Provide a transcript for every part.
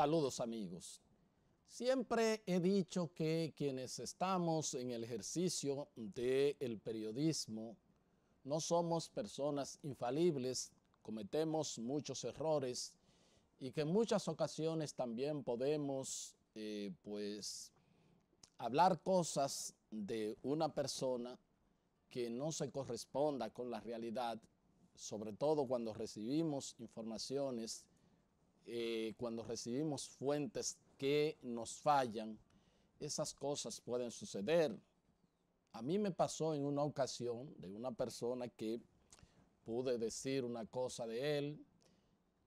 Saludos amigos. Siempre he dicho que quienes estamos en el ejercicio del periodismo no somos personas infalibles, cometemos muchos errores y que en muchas ocasiones también podemos eh, pues hablar cosas de una persona que no se corresponda con la realidad, sobre todo cuando recibimos informaciones eh, cuando recibimos fuentes que nos fallan, esas cosas pueden suceder. A mí me pasó en una ocasión de una persona que pude decir una cosa de él,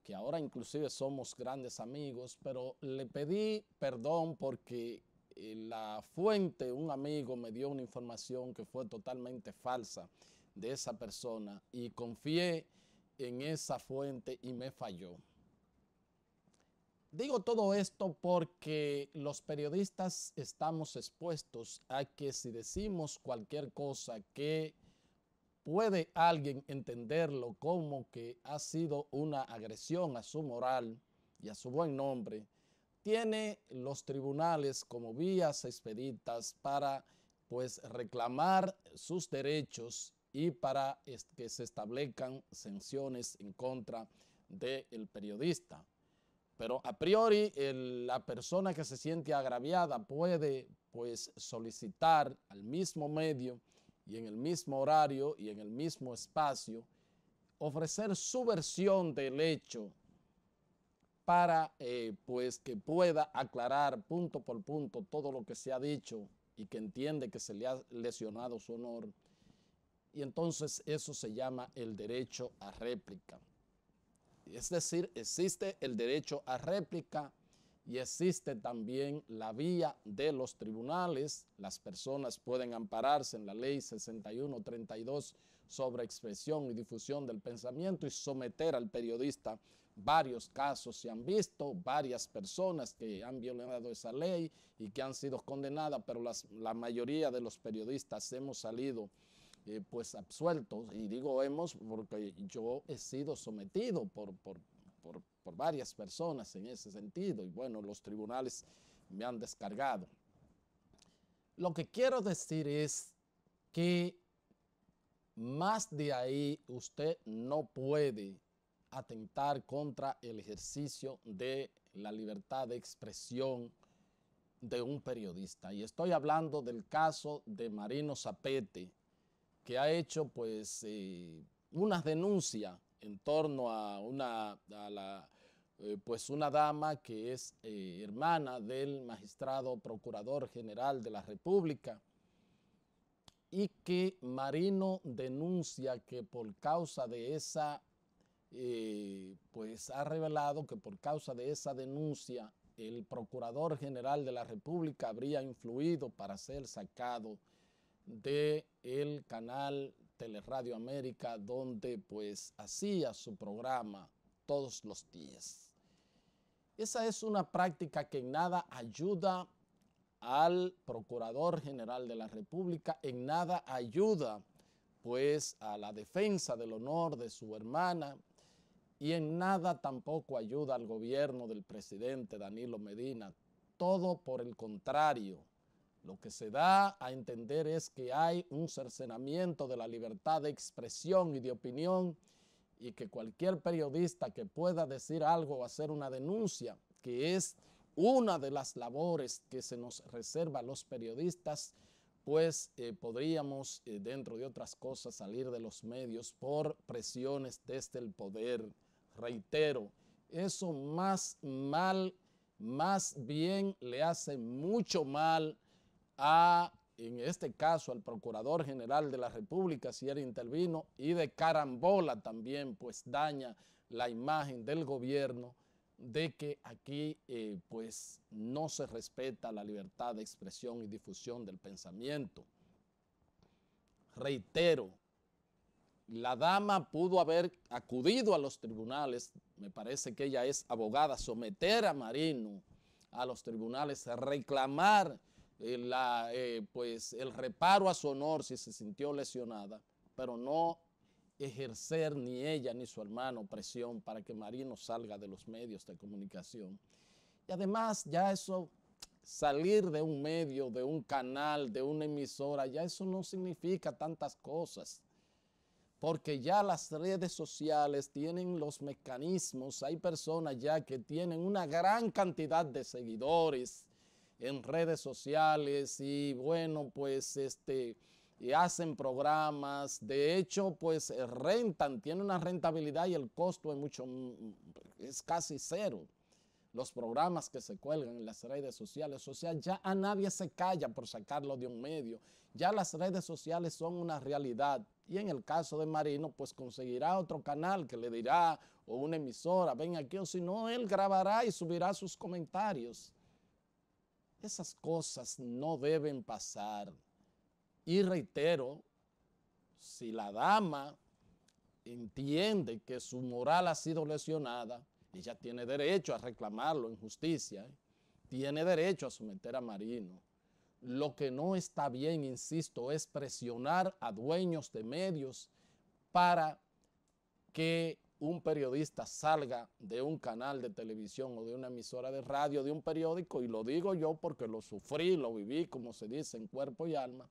que ahora inclusive somos grandes amigos, pero le pedí perdón porque eh, la fuente, un amigo, me dio una información que fue totalmente falsa de esa persona y confié en esa fuente y me falló. Digo todo esto porque los periodistas estamos expuestos a que si decimos cualquier cosa que puede alguien entenderlo como que ha sido una agresión a su moral y a su buen nombre, tiene los tribunales como vías expeditas para pues reclamar sus derechos y para que se establezcan sanciones en contra del periodista. Pero a priori la persona que se siente agraviada puede pues solicitar al mismo medio y en el mismo horario y en el mismo espacio ofrecer su versión del hecho para eh, pues que pueda aclarar punto por punto todo lo que se ha dicho y que entiende que se le ha lesionado su honor. Y entonces eso se llama el derecho a réplica. Es decir, existe el derecho a réplica y existe también la vía de los tribunales. Las personas pueden ampararse en la ley 6132 sobre expresión y difusión del pensamiento y someter al periodista. Varios casos se han visto, varias personas que han violado esa ley y que han sido condenadas, pero la mayoría de los periodistas hemos salido eh, pues absueltos, y digo hemos porque yo he sido sometido por, por varias personas en ese sentido, y bueno, los tribunales me han descargado. Lo que quiero decir es que más de ahí usted no puede atentar contra el ejercicio de la libertad de expresión de un periodista. Y estoy hablando del caso de Marino Zapete, que ha hecho pues eh, unas denuncias en torno a una, eh, pues una dama que es eh, hermana del magistrado procurador general de la República y que Marino denuncia que por causa de esa, pues ha revelado que por causa de esa denuncia el procurador general de la República habría influido para ser sacado de el canal Teleradio América, donde pues hacía su programa todos los días. Esa es una práctica que en nada ayuda al Procurador General de la República, en nada ayuda pues a la defensa del honor de su hermana y en nada tampoco ayuda al gobierno del presidente Danilo Medina, todo por el contrario lo que se da a entender es que hay un cercenamiento de la libertad de expresión y de opinión y que cualquier periodista que pueda decir algo o hacer una denuncia, que es una de las labores que se nos reserva a los periodistas, pues eh, podríamos, eh, dentro de otras cosas, salir de los medios por presiones desde el poder. Reitero, eso más mal, más bien le hace mucho mal a, en este caso, al Procurador General de la República, si él intervino, y de carambola también, pues daña la imagen del gobierno de que aquí eh, pues no se respeta la libertad de expresión y difusión del pensamiento. Reitero, la dama pudo haber acudido a los tribunales, me parece que ella es abogada, someter a Marino a los tribunales, reclamar eh, eh, pues el reparo a su honor si se sintió lesionada, pero no ejercer ni ella ni su hermano presión para que Marino salga de los medios de comunicación. Y además ya eso, salir de un medio, de un canal, de una emisora, ya eso no significa tantas cosas. Porque ya las redes sociales tienen los mecanismos, hay personas ya que tienen una gran cantidad de seguidores, en redes sociales y bueno, pues este hacen programas, de hecho, pues rentan, tiene una rentabilidad y el costo es mucho mm, es casi cero. Los programas que se cuelgan en las redes sociales, o sea, ya a nadie se calla por sacarlo de un medio. Ya las redes sociales son una realidad. Y en el caso de Marino, pues conseguirá otro canal que le dirá o una emisora, ven aquí, o si no, él grabará y subirá sus comentarios. Esas cosas no deben pasar. Y reitero, si la dama entiende que su moral ha sido lesionada, ella tiene derecho a reclamarlo en justicia, ¿eh? tiene derecho a someter a Marino. Lo que no está bien, insisto, es presionar a dueños de medios para que un periodista salga de un canal de televisión o de una emisora de radio, de un periódico, y lo digo yo porque lo sufrí, lo viví, como se dice, en cuerpo y alma.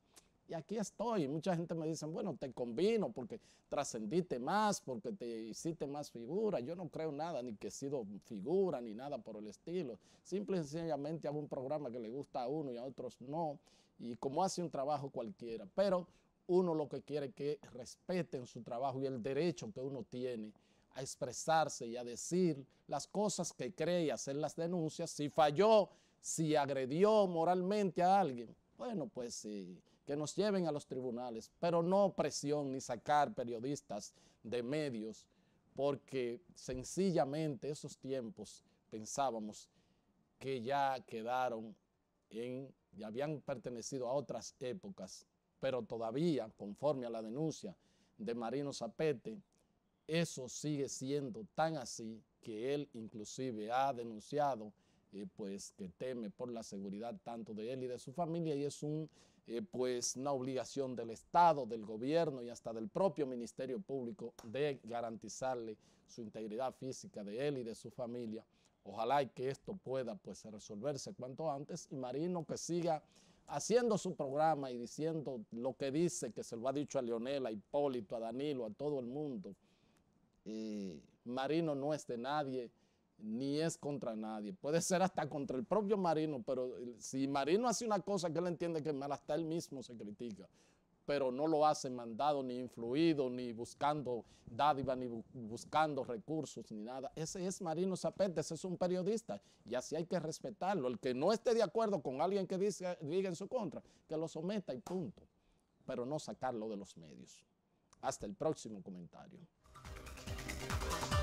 Y aquí estoy. Mucha gente me dice, bueno, te convino porque trascendiste más, porque te hiciste más figura. Yo no creo nada, ni que he sido figura, ni nada por el estilo. Simple y sencillamente hago un programa que le gusta a uno y a otros no. Y como hace un trabajo cualquiera. Pero uno lo que quiere es que respeten su trabajo y el derecho que uno tiene a expresarse y a decir las cosas que cree y hacer las denuncias, si falló, si agredió moralmente a alguien, bueno, pues sí, que nos lleven a los tribunales, pero no presión ni sacar periodistas de medios, porque sencillamente esos tiempos pensábamos que ya quedaron en, ya habían pertenecido a otras épocas, pero todavía, conforme a la denuncia de Marino Zapete, eso sigue siendo tan así que él inclusive ha denunciado eh, pues que teme por la seguridad tanto de él y de su familia y es un, eh, pues, una obligación del Estado, del gobierno y hasta del propio Ministerio Público de garantizarle su integridad física de él y de su familia. Ojalá que esto pueda pues, resolverse cuanto antes y Marino que siga haciendo su programa y diciendo lo que dice, que se lo ha dicho a Leonel, a Hipólito, a Danilo, a todo el mundo marino no es de nadie, ni es contra nadie. Puede ser hasta contra el propio marino, pero si marino hace una cosa que él entiende que mal hasta él mismo se critica. Pero no lo hace mandado, ni influido, ni buscando dádiva, ni buscando recursos, ni nada. Ese es Marino Zapete, ese es un periodista. Y así hay que respetarlo. El que no esté de acuerdo con alguien que diga en su contra, que lo someta y punto. Pero no sacarlo de los medios. Hasta el próximo comentario. Thank you.